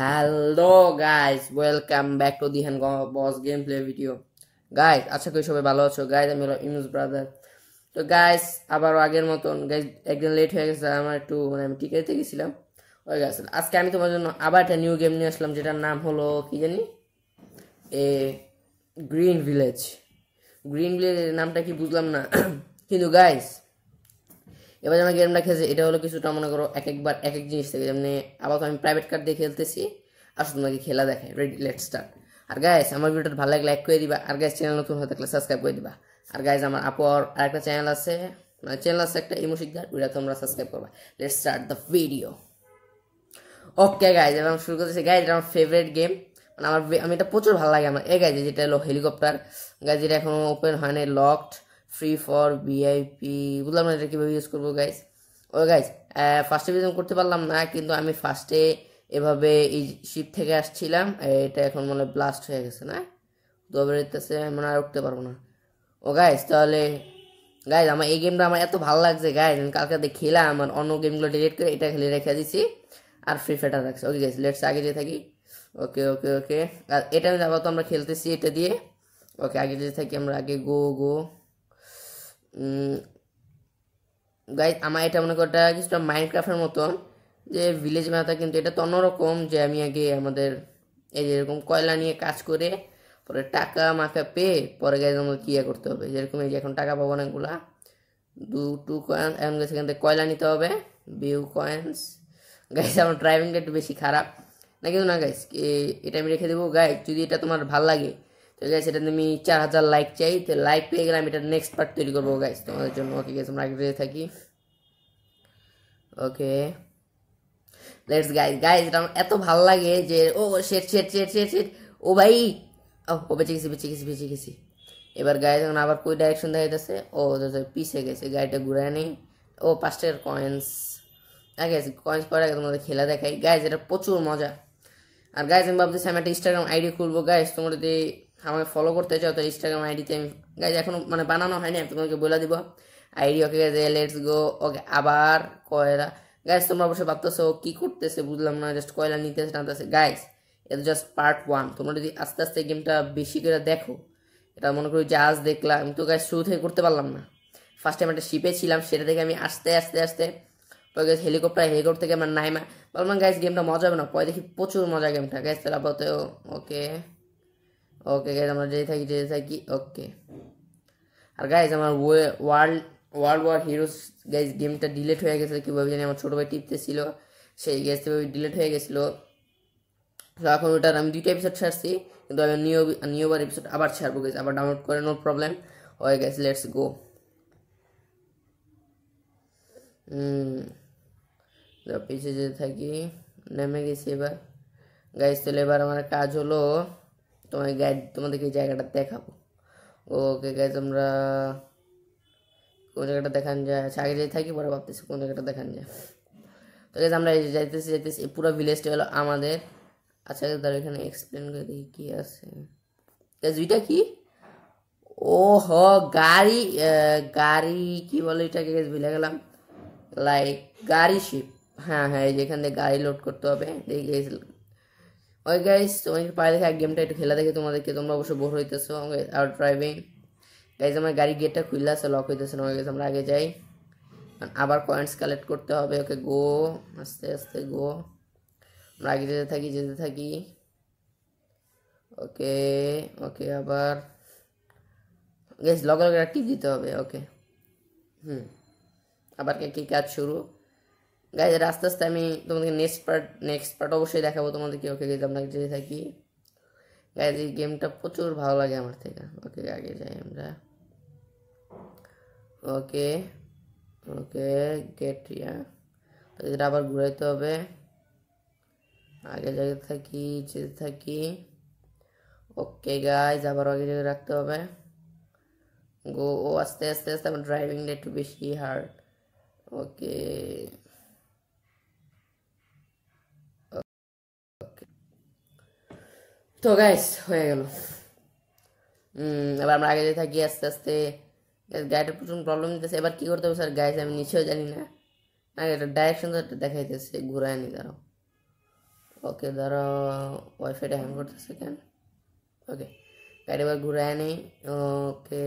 hello guys welcome back to the hand boss game play video guys আচ্ছা করি সবাই ভালো আছো গাইস আমি ইমুজ ব্রাদার তো গাইস আবারও আগের মতন গাইস একদিন লেট হয়ে গেছে আমার একটু মানে আমি টিকেটে গেছিলাম ওই গাইস আজকে আমি তোমার জন্য আবার একটা নিউ গেম নিয়ে আসলাম যেটার নাম হলো কি জানি এ গ্রিন ভিলেজ গ্রিন ভিলেজের নামটা কি বুঝলাম না কিন্তু গাইস এবার যেমন গেমটা খেলছে এটা হলো কিছুটা মনে করো এক একবার এক এক জিনিস থেকে আবার তো আমি প্রাইভেট কার্ড দিয়ে খেলতেছি আর তোমাকে খেলা দেখে রেডি লেট স্টার্ট আর গাইস আমার ভিডিওটা ভালো লাগলে লাইক করে দিবা আর গাইস চ্যানেল নতুন হয়ে থাকলে সাবস্ক্রাইব করে দিবা আর গাইস আমার আপর আর একটা চ্যানেল আছে মানে চ্যানেল আছে একটা ইমো শিকদার ওইটা তোমরা সাবস্ক্রাইব করবা let start the video okay guys এবার শুরু করতেছি গাইজ আমার ফেভারিট গেম মানে আমার আমি এটা প্রচুর ভালো লাগে আমার এ গাইজ যেটা হলো হেলিকপ্টার গাইজ যেটা এখনো ওপেন হয় লকড ফ্রি ফর ভিআইপি বুঝলাম না এটা কীভাবে ইউজ করবো গাইজ ও গাইজ ফার্স্টে বিজন করতে পারলাম না কিন্তু আমি ফার্স্টে এভাবে এই শিপ থেকে আসছিলাম এটা এখন মানে ব্লাস্ট হয়ে গেছে না দুবার দিতেছে মানে আর উঠতে পারবো না ও গাইজ তাহলে গাইজ আমার এই গেমটা আমার এত ভালো লাগছে গাইজ আমি কালকে খেলাম আমার অন্য গেমগুলো ডিলিট করে এটা খেলে রেখে দিছি আর ফ্রি ফায়ার রাখছি ওকে গাইজ লেটস আগে যেয়ে থাকি ওকে ওকে ওকে আর এটা আবার তো আমরা খেলতেছি এটা দিয়ে ওকে আগে যেয়ে থাকি আমরা আগে গো গো গাইজ আমার এটা মনে করটা কিছুটা মাইনক্রাফ্টের মতো যে ভিলেজ বানাতা কিন্তু এটা তো অন্যরকম যে আমি আগে আমাদের এই যে এরকম কয়লা নিয়ে কাজ করে পরে টাকা মাখা পেয়ে পরে গাইজ আমাদের কী করতে হবে যেরকম এই যে এখন টাকা পাবো অনেকগুলা দু টু কয়েন এখন সেখান থেকে কয়লা নিতে হবে বিউ কয়েন্স গাইজ আমার ড্রাইভিংটা একটু বেশি খারাপ না কিন্তু না গাইজ এটা আমি রেখে দেবো গাইজ যদি এটা তোমার ভাল লাগে তো গাইস এটা তুমি চার হাজার লাইক চাই তো লাইক পেয়ে গেলে আমি এটা নেক্সট পার্ট তৈরি করবো গাইস তোমাদের জন্য ওকে গাইস আমরা আগে থাকি ওকে লেটস গাইস গাইস এটা আমার এত ভাল লাগে যে ও শেট শেট শেট শেট শেট ও ভাই ও বেঁচে গেছি বেঁচে গেছি বেঁচে গেছি এবার গায়ে এখন আবার কই ডাইরেকশন দেখাইতেছে ও পিছে গেছে গাড়িটা ঘুরে নেই ও পাঁচটার কয়েন্স আছে কয়েন্স পরে তোমাদের খেলা দেখাই গাইজ এটা প্রচুর মজা আর গাইজ আমি ভাবতেছি আমি একটা ইনস্টাগ্রাম আইডি খুলবো গাইজ তোমরা যদি আমাকে ফলো করতে চাও তো ইনস্টাগ্রাম আইডিতে আমি গাইজ এখনো মানে বানানো হয়নি আমি তোমাকে বলে দিব ID okay guys let's go okay আবার কয়লা গাইজ তোমরা অবশ্যই ভাবতেছো কী করতেছে বুঝলাম না জাস্ট কয়লা নিতেছে টানতেছে গাইজ এটা জাস্ট পার্ট ওয়ান তোমরা যদি আস্তে আস্তে গেমটা বেশি করে দেখো এটা মনে করি যে আজ দেখলাম আমি তো গাইজ শুরু থেকে করতে পারলাম না ফার্স্ট টাইম একটা শিপে ছিলাম সেটা থেকে আমি আস্তে আস্তে আস্তে পরে গেছি হেলিকপ্টার হেলিকপ্টার থেকে আমার নাইমা বললাম গাইজ গেমটা মজা হবে না পরে দেখি প্রচুর মজা গেমটা গাইজ তাহলে আপাতত ওকে ওকে গাইজ আমরা যেই থাকি যেই থাকি ওকে আর গাইজ আমার world world war heroes guys গেমটা ডিলেট হয়ে গেছিলো কীভাবে জানি আমার ছোটো ভাই টিপতে ছিল সেই গাইজ ডিলেট হয়ে গেছিলো তো এখন ওটার আমি দুইটা এপিসোড ছাড়ছি কিন্তু আমি নিউ নিউবার এপিসোড আবার ছাড়বো গেছি আবার ডাউনলোড করে নো প্রবলেম হয়ে গেছে লেটস গো পিছিয়ে যেতে থাকি নেমে গেছি এবার গাইজ তাহলে এবার আমার কাজ হলো তোমাকে গাইড তোমাদেরকে এই জায়গাটা দেখাবো ওকে গাইজ আমরা কোন জায়গাটা দেখান যায় আচ্ছা আগে যাই থাকি পরে ভাবতেছি কোন জায়গাটা দেখান যায় তো গাইজ আমরা যাইতেছি যাইতেছি পুরো ভিলেজটা হলো আমাদের আচ্ছা তার এখানে এক্সপ্লেন করে দেখি কী আছে গাইজ ওইটা কি ও হ গাড়ি গাড়ি কি বলে এটাকে গেছ ভুলে গেলাম লাইক গাড়ি শিপ হ্যাঁ হ্যাঁ এই যেখান থেকে গাড়ি লোড করতে হবে দেখি ওই গাইজ তোমাকে পায়ে দেখে গেমটা একটু খেলা দেখে তোমাদেরকে তোমরা অবশ্য বোর হইতেছো আর ড্রাইভিং গাইজ আমার গাড়ি গেটটা খুললে আছে লক হইতেছে না গাইজ আমরা আগে যাই আবার পয়েন্টস কালেক্ট করতে হবে ওকে গো আস্তে আস্তে গো আমরা আগে যেতে থাকি যেতে থাকি ওকে ওকে আবার গেস লগে লগে টিপ দিতে হবে ওকে হুম আবার কি কাজ শুরু গাইজ আস্তে আস্তে আমি তোমাদেরকে নেক্সট পার্ট নেক্সট পার্ট অবশ্যই দেখাবো তোমাদেরকে ওকে গেজ আমরা যেতে থাকি গাইজ এই গেমটা প্রচুর ভালো লাগে আমার থেকে ওকে আগে যাই আমরা ওকে ওকে গেট ইয়া এটা আবার ঘুরাইতে হবে আগে জায়গায় থাকি যেতে থাকি ওকে গাইজ আবার আগে জায়গায় রাখতে হবে গো ও আস্তে আস্তে আস্তে আমার ড্রাইভিংটা একটু বেশি হার্ড ওকে তো গাইস হয়ে গেল এবার আমরা আগে যেতে থাকি আস্তে আস্তে গাড়িটা প্রচুর প্রবলেম দিতেছে এবার কী করতে হবে স্যার গাইস আমি নিচেও জানি না আগে এটা ডাইরেকশন তো একটা দেখাইতেছে ঘুরায় নি ধরো ওকে দাঁড়াও ওয়াইফাইটা হ্যাং করতেছে কেন ওকে গাড়ি এবার ঘুরায় নি okay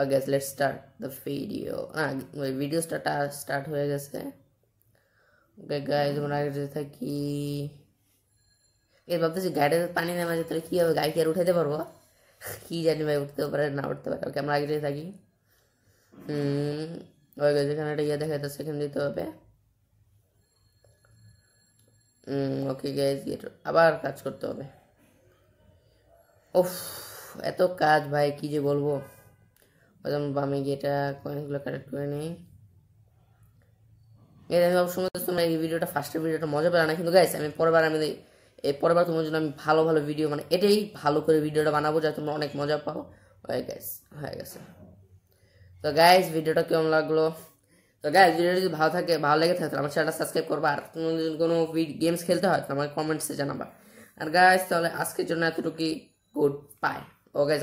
okay guys let start the video হ্যাঁ ওই ভিডিও স্টার্ট স্টার্ট হয়ে গেছে ওকে গাইজ আমরা আগে যেতে থাকি এর ভাবতেছি গাড়িতে পানি নেমে যেত তাহলে কী হবে গাড়ি আর উঠাতে পারবো কী জানি ভাই উঠতে পারে না উঠতে পারে ওকে আমরা আগে থাকি ওই যেখানে একটা ইয়ে দেখা যাচ্ছে সেখানে দিতে হবে ওকে গ্যাস আবার কাজ করতে হবে ওফ এত কাজ ভাই কি যে বলবো প্রথম বামে গিয়েটা কয়েনগুলো কালেক্ট করে নিই এই দেখো সময় তোমরা এই ভিডিওটা ফার্স্টের ভিডিওটা মজা পেলাম না কিন্তু গাইস আমি পরের আমি পরেরবার তোমার জন্য আমি ভালো ভালো ভিডিও মানে এটাই ভালো করে ভিডিওটা বানাবো যাতে তোমরা অনেক মজা পাও হয়ে গেছে হয়ে গেছে তো গাইজ ভিডিওটা কেমন লাগলো তো গাইজ ভিডিওটা যদি ভালো থাকে ভালো লেগে থাকে আমার চ্যানেলটা সাবস্ক্রাইব করবো আর তোমার যদি কোনো গেমস খেলতে হয় তো আমার কমেন্টসে জানাবা আর গাইজ তাহলে আজকের জন্য এতটুকু গুড বাই ও গাইজ